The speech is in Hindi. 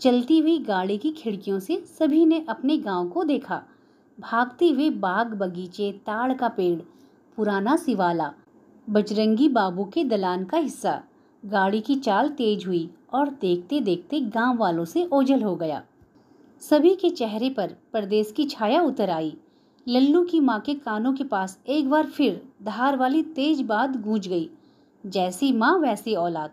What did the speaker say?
चलती हुई गाड़ी की खिड़कियों से सभी ने अपने गांव को देखा भागते हुए बाग बगीचे ताड़ का पेड़ पुराना सिवाला बजरंगी बाबू के दलान का हिस्सा गाड़ी की चाल तेज हुई और देखते देखते गांव वालों से ओझल हो गया सभी के चेहरे पर परदेश की छाया उतर आई लल्लू की माँ के कानों के पास एक बार फिर धार वाली तेज बात गूंज गई जैसी माँ वैसी औलाद